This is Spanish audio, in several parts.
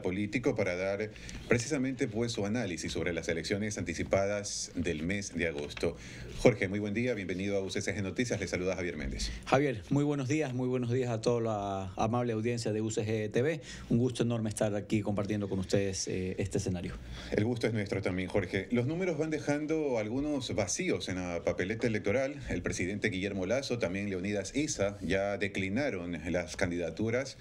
político para dar precisamente pues su análisis sobre las elecciones anticipadas del mes de agosto. Jorge, muy buen día, bienvenido a UCCG Noticias, le saluda Javier Méndez. Javier, muy buenos días, muy buenos días a toda la amable audiencia de UCG TV. Un gusto enorme estar aquí compartiendo con ustedes eh, este escenario. El gusto es nuestro también, Jorge. Los números van dejando algunos vacíos en la papeleta electoral. El presidente Guillermo Lazo, también Leonidas Isa, ya declinaron las candidaturas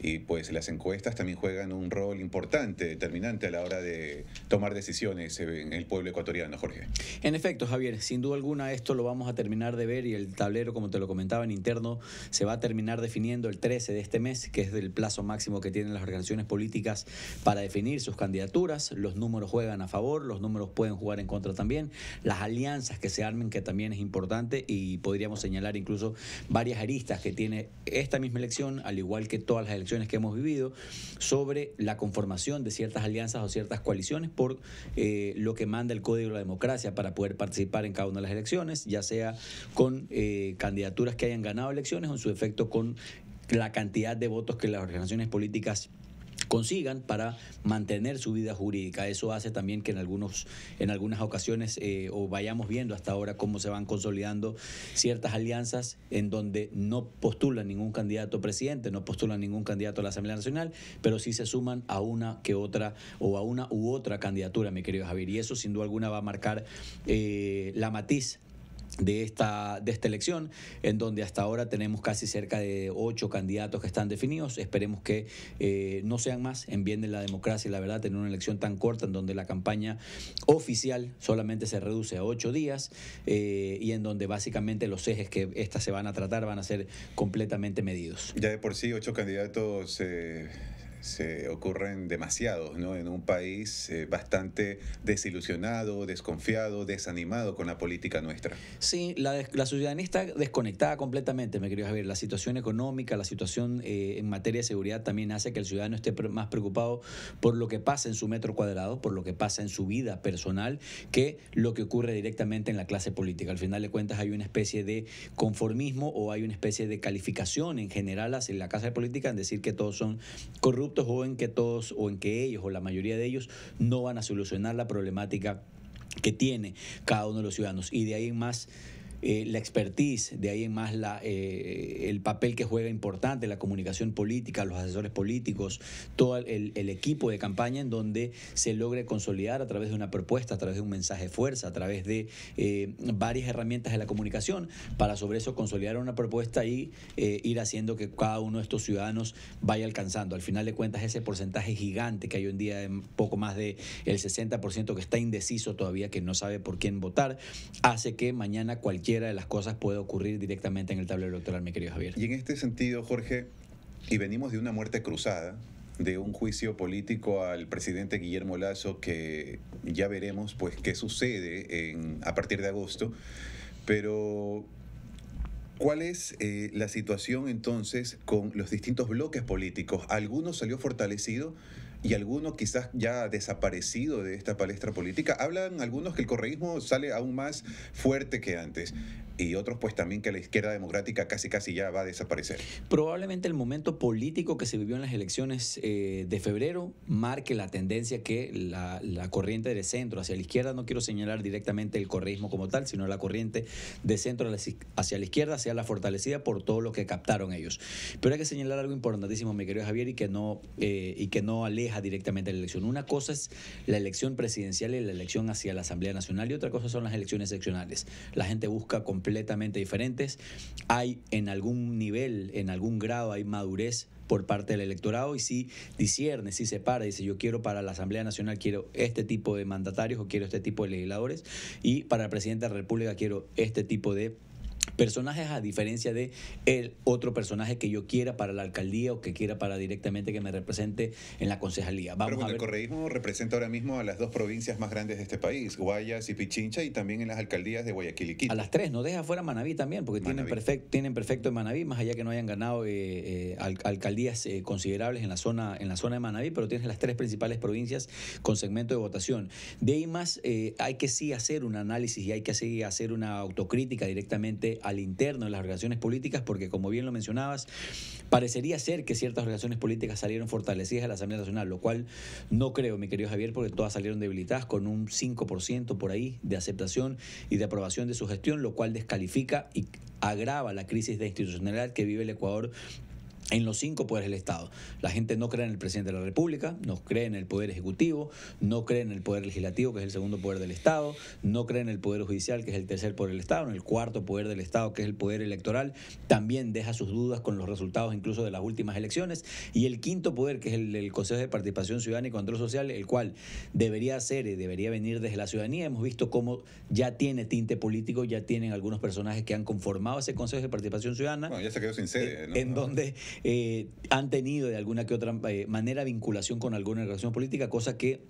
y pues las encuestas también juegan un rol importante, determinante a la hora de tomar decisiones en el pueblo ecuatoriano, Jorge. En efecto, Javier, sin duda alguna esto lo vamos a terminar de ver y el tablero, como te lo comentaba en interno, se va a terminar definiendo el 13 de este mes, que es el plazo máximo que tienen las organizaciones políticas para definir sus candidaturas. Los números juegan a favor, los números pueden jugar en contra también. Las alianzas que se armen, que también es importante y podríamos señalar incluso varias aristas que tiene esta misma elección, al igual que todas las elecciones que hemos vivido, sobre la conformación de ciertas alianzas o ciertas coaliciones por eh, lo que manda el Código de la Democracia para poder participar en cada una de las elecciones, ya sea con eh, candidaturas que hayan ganado elecciones o en su efecto con la cantidad de votos que las organizaciones políticas consigan para mantener su vida jurídica. Eso hace también que en, algunos, en algunas ocasiones eh, o vayamos viendo hasta ahora cómo se van consolidando ciertas alianzas en donde no postula ningún candidato presidente, no postula ningún candidato a la Asamblea Nacional, pero sí se suman a una que otra o a una u otra candidatura, mi querido Javier. Y eso sin duda alguna va a marcar eh, la matiz de esta, de esta elección, en donde hasta ahora tenemos casi cerca de ocho candidatos que están definidos. Esperemos que eh, no sean más, en bien de la democracia y la verdad, tener una elección tan corta en donde la campaña oficial solamente se reduce a ocho días eh, y en donde básicamente los ejes que estas se van a tratar van a ser completamente medidos. Ya de por sí, ocho candidatos... Eh, se ocurren demasiados, ¿no? En un país eh, bastante desilusionado, desconfiado, desanimado con la política nuestra. Sí, la, ciudadanía está desconectada completamente, me quería saber. La situación económica, la situación eh, en materia de seguridad también hace que el ciudadano esté más preocupado por lo que pasa en su metro cuadrado, por lo que pasa en su vida personal, que lo que ocurre directamente en la clase política. Al final de cuentas hay una especie de conformismo o hay una especie de calificación en general hacia la clase política en decir que todos son corruptos o en que todos o en que ellos o la mayoría de ellos no van a solucionar la problemática que tiene cada uno de los ciudadanos. Y de ahí en más eh, la expertise, de ahí en más la, eh, el papel que juega importante la comunicación política, los asesores políticos, todo el, equipo de campaña en donde se logre consolidar a través de una propuesta, a través de un mensaje de fuerza, a través de eh, varias herramientas de la comunicación para sobre eso consolidar una propuesta y ir haciendo que cada uno de estos ciudadanos vaya alcanzando. Al final de cuentas, ese porcentaje gigante que hay hoy en día, en poco más del el 60% que está indeciso todavía, que no sabe por quién votar, hace que mañana cualquier de las cosas puede ocurrir directamente en el tablero electoral, mi querido Javier. Y en este sentido, Jorge, y venimos de una muerte cruzada, de un juicio político al presidente Guillermo Lazo, que ya veremos pues qué sucede a partir de agosto, pero ¿Cuál es eh, la situación entonces con los distintos bloques políticos? ¿Alguno salió fortalecido y alguno quizás ya desaparecido de esta palestra política. Hablan algunos que el correísmo sale aún más fuerte que antes y otros pues también que la izquierda democrática casi casi ya va a desaparecer. Probablemente el momento político que se vivió en las elecciones eh, de febrero marque la tendencia que la, corriente de centro hacia la izquierda, no quiero señalar directamente el correísmo como tal, sino la corriente de centro hacia la izquierda sea la fortalecida por todo lo que captaron ellos. Pero hay que señalar algo importantísimo, mi querido Javier, y que no, eh, y que no aleja directamente a la elección. Una cosa es la elección presidencial y la elección hacia la Asamblea Nacional y otra cosa son las elecciones seccionales. La gente busca completamente diferentes. Hay en algún nivel, en algún grado, hay madurez por parte del electorado y si discierne, si se y dice yo quiero para la Asamblea Nacional quiero este tipo de mandatarios o quiero este tipo de legisladores y para el presidente de la República quiero este tipo de personajes a diferencia de el otro personaje que yo quiera para la alcaldía o que quiera para directamente que me represente en la concejalía. Pero el correísmo representa ahora mismo a las dos provincias más grandes de este país, Guayas y Pichincha, y también en las alcaldías de Guayaquil y Quito. A las tres, no deja fuera Manaví también, porque tienen, perfecto, tienen en Manaví, más allá que no hayan ganado eh, eh, alcaldías eh, considerables en la, zona, en la zona de Manaví, pero tienes las tres principales provincias con segmento de votación. De ahí más, hay que sí hacer un análisis y hay que sí hacer una autocrítica directamente al interno de las organizaciones políticas, porque como bien lo mencionabas, parecería ser que ciertas organizaciones políticas salieron fortalecidas de la Asamblea Nacional, lo cual no creo, mi querido Javier, porque todas salieron debilitadas con un 5% por ahí de aceptación y de aprobación de su gestión, lo cual descalifica y agrava la crisis de institucionalidad que vive el Ecuador en los cinco poderes del Estado. La gente no cree en el presidente de la República, no cree en el poder ejecutivo, no cree en el poder legislativo, que es el segundo poder del Estado, no cree en el poder judicial, que es el tercer poder del Estado, en el cuarto poder del Estado, que es el poder electoral. También deja sus dudas con los resultados incluso de las últimas elecciones. Y el quinto poder, que es el, Consejo de Participación Ciudadana y Control Social, el cual debería ser y debería venir desde la ciudadanía. Hemos visto cómo ya tiene tinte político, ya tienen algunos personajes que han conformado ese Consejo de Participación Ciudadana. Bueno, ya se quedó sin sede. ¿no? En ah. donde eh, han tenido de alguna que otra eh, manera vinculación con alguna relación política, cosa que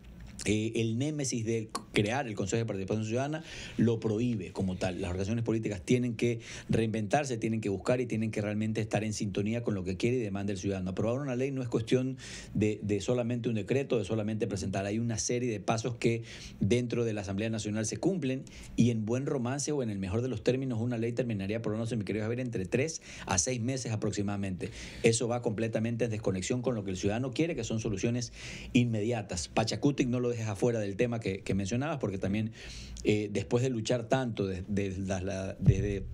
eh, el némesis de crear el Consejo de Participación Ciudadana lo prohíbe como tal. Las organizaciones políticas tienen que reinventarse, tienen que buscar y tienen que realmente estar en sintonía con lo que quiere y demanda el ciudadano. Aprobar una ley no es cuestión de, solamente un decreto, de solamente presentar. Hay una serie de pasos que dentro de la Asamblea Nacional se cumplen y en buen romance o en el mejor de los términos una ley terminaría por no sé, mi querido Javier, entre tres a seis meses aproximadamente. Eso va completamente en desconexión con lo que el ciudadano quiere, que son soluciones inmediatas. Pachacutic no lo dejes afuera del tema que, mencionabas, porque también eh, después de luchar tanto desde...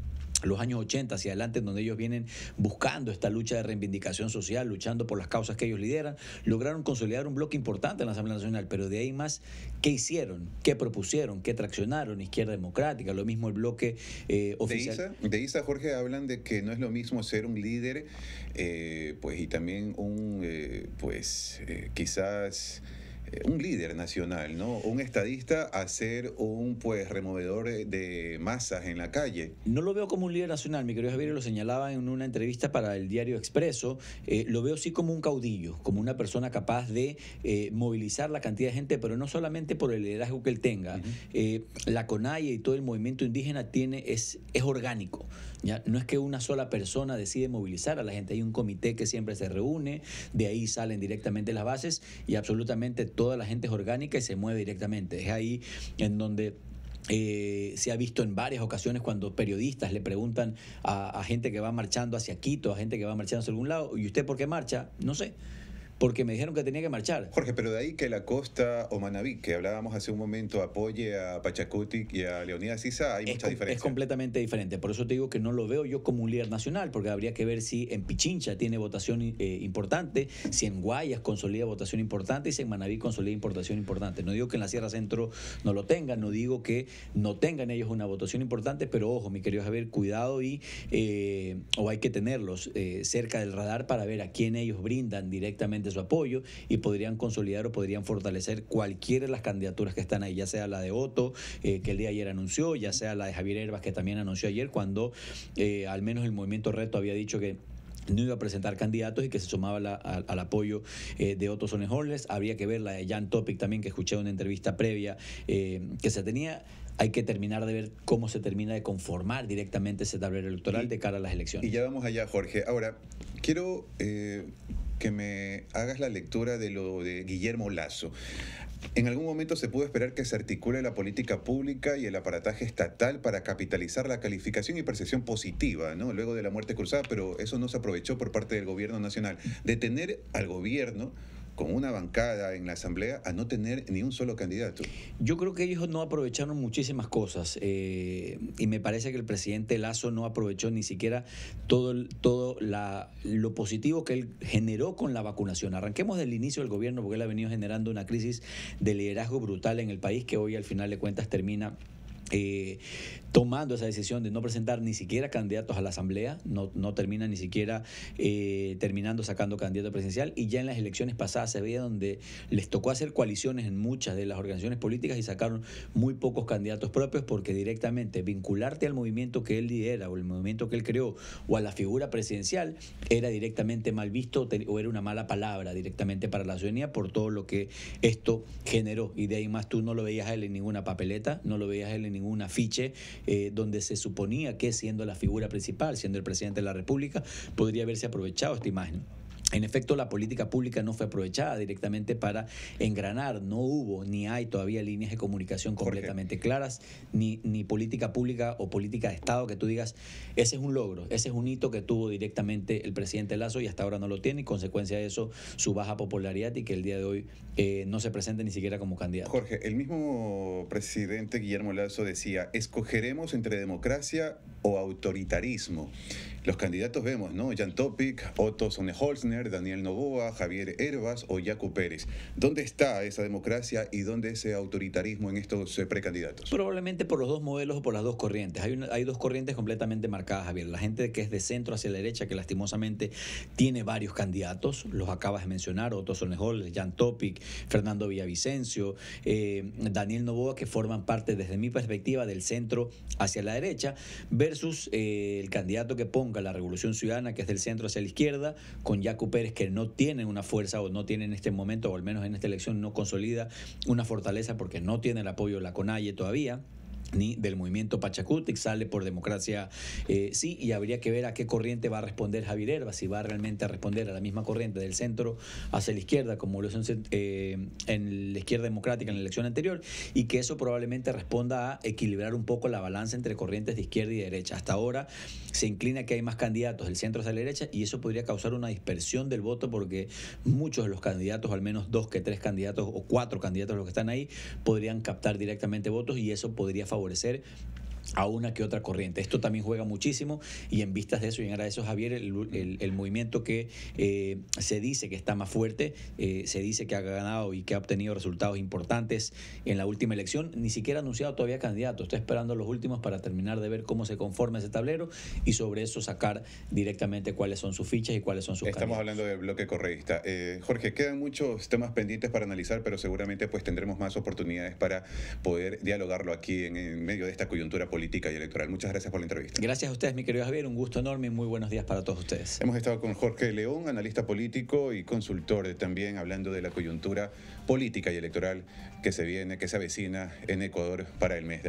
los años 80 hacia adelante, en donde ellos vienen buscando esta lucha de reivindicación social, luchando por las causas que ellos lideran, lograron consolidar un bloque importante en la Asamblea Nacional, pero de ahí más, ¿qué hicieron? ¿Qué propusieron? ¿Qué traccionaron? Izquierda Democrática, lo mismo el bloque eh, oficial. De Isa, Jorge, hablan de que no es lo mismo ser un líder, eh, pues, y también un, pues, quizás eh, un líder nacional, ¿no? Un estadista a ser un pues removedor eh, de masas en la calle. No lo veo como un líder nacional, mi querido Javier lo señalaba en una entrevista para el diario Expreso, eh, lo veo sí como un caudillo, como una persona capaz de movilizar la cantidad de gente, pero no solamente por el liderazgo que él tenga. la CONAIE y todo el movimiento indígena tiene, es, es orgánico. ¿Ya? No es que una sola persona decide movilizar a la gente, hay un comité que siempre se reúne, de ahí salen directamente las bases y absolutamente toda la gente es orgánica y se mueve directamente. Es ahí en donde eh, se ha visto en varias ocasiones cuando periodistas le preguntan a, a, gente que va marchando hacia Quito, a gente que va marchando hacia algún lado, ¿y usted por qué marcha? No sé porque me dijeron que tenía que marchar. Jorge, pero de ahí que la costa o Manaví, que hablábamos hace un momento, apoye a Pachacuti y a Leonidas Isa, hay muchas mucha Es completamente diferente. Por eso te digo que no lo veo yo como un líder nacional, porque habría que ver si en Pichincha tiene votación eh, importante, si en Guayas consolida votación importante y si en Manaví consolida importación importante. No digo que en la Sierra Centro no lo tengan, no digo que no tengan ellos una votación importante, pero ojo, mi querido Javier, cuidado y eh, o hay que tenerlos eh, cerca del radar para ver a quién ellos brindan directamente su apoyo y podrían consolidar o podrían fortalecer cualquiera de las candidaturas que están ahí, ya sea la de Otto, eh, que el día de ayer anunció, ya sea la de Javier Herbas, que también anunció ayer, cuando eh, al menos el movimiento Reto había dicho que no iba a presentar candidatos y que se sumaba al apoyo eh, de Otto Holles. Habría que ver la de Jan Topic también, que escuché una entrevista previa que se tenía. Hay que terminar de ver cómo se termina de conformar directamente ese tablero electoral de cara a las elecciones. Y ya vamos allá, Jorge. Ahora, quiero que me hagas la lectura de lo de Guillermo Lazo. En algún momento se pudo esperar que se articule la política pública y el aparataje estatal para capitalizar la calificación y percepción positiva, ¿no? Luego de la muerte cruzada, pero eso no se aprovechó por parte del gobierno nacional. Detener al gobierno con una bancada en la Asamblea a no tener ni un solo candidato? Yo creo que ellos no aprovecharon muchísimas cosas eh, y me parece que el presidente Lazo no aprovechó ni siquiera todo, todo lo positivo que él generó con la vacunación. Arranquemos del inicio del gobierno porque él ha venido generando una crisis de liderazgo brutal en el país que hoy al final de cuentas termina eh, tomando esa decisión de no presentar ni siquiera candidatos a la Asamblea, no, no termina ni siquiera eh, terminando sacando candidato presidencial, y ya en las elecciones pasadas se veía donde les tocó hacer coaliciones en muchas de las organizaciones políticas y sacaron muy pocos candidatos propios porque directamente vincularte al movimiento que él lidera o el movimiento que él creó o a la figura presidencial era directamente mal visto o era una mala palabra directamente para la ciudadanía por todo lo que esto generó, y de ahí más tú no lo veías él en ninguna papeleta, no lo veías él en un afiche eh, donde se suponía que siendo la figura principal, siendo el presidente de la República, podría haberse aprovechado esta imagen. En efecto, la política pública no fue aprovechada directamente para engranar. No hubo ni hay todavía líneas de comunicación completamente claras, ni, ni política pública o política de Estado que tú digas, ese es un logro, ese es un hito que tuvo directamente el presidente Lazo y hasta ahora no lo tiene y consecuencia de eso su baja popularidad y que el día de hoy eh, no se presente ni siquiera como candidato. Jorge, el mismo presidente Guillermo Lazo decía, escogeremos entre democracia o autoritarismo. Los candidatos vemos, ¿no? Jan Topic, Otto Sonneholzner, Daniel Novoa, Javier Herbas o Yacu Pérez. ¿Dónde está esa democracia y dónde ese autoritarismo en estos eh, precandidatos? Probablemente por los dos modelos o por las dos corrientes. Hay, dos corrientes completamente marcadas, Javier. La gente que es de centro hacia la derecha, que lastimosamente tiene varios candidatos, los acabas de mencionar, Otto Sonneholzner, Jan Topic, Fernando Villavicencio, eh, Daniel Novoa, que forman parte, desde mi perspectiva, del centro hacia la derecha, versus eh, el candidato que pongo. ...con la Revolución Ciudadana, que es del centro hacia la izquierda, con Yacu Pérez, que no tiene una fuerza o no tiene en este momento, o al menos en esta elección no consolida una fortaleza porque no tiene el apoyo de la CONAIE todavía ni del movimiento que sale por democracia eh, sí, y habría que ver a qué corriente va a responder Javier Herba, si va realmente a responder a la misma corriente del centro hacia la izquierda, como lo hizo eh, en la izquierda democrática en la elección anterior, y que eso probablemente responda a equilibrar un poco la balanza entre corrientes de izquierda y derecha. Hasta ahora se inclina que hay más candidatos del centro hacia la derecha y eso podría causar una dispersión del voto porque muchos de los candidatos, al menos dos que tres candidatos o cuatro candidatos los que están ahí, podrían captar directamente votos y eso podría favorecer favorecer a una que otra corriente. Esto también juega muchísimo y en vistas de eso, y en eso, Javier, el, movimiento que eh, se dice que está más fuerte, eh, se dice que ha ganado y que ha obtenido resultados importantes en la última elección, ni siquiera ha anunciado todavía candidato, está esperando los últimos para terminar de ver cómo se conforma ese tablero y sobre eso sacar directamente cuáles son sus fichas y cuáles son sus Estamos hablando del bloque correísta. Eh, Jorge, quedan muchos temas pendientes para analizar, pero seguramente pues tendremos más oportunidades para poder dialogarlo aquí en medio de esta coyuntura política y electoral. Muchas gracias por la entrevista. Gracias a ustedes, mi querido Javier. Un gusto enorme y muy buenos días para todos ustedes. Hemos estado con Jorge León, analista político y consultor también, hablando de la coyuntura política y electoral que se viene, que se avecina en Ecuador para el mes de agosto.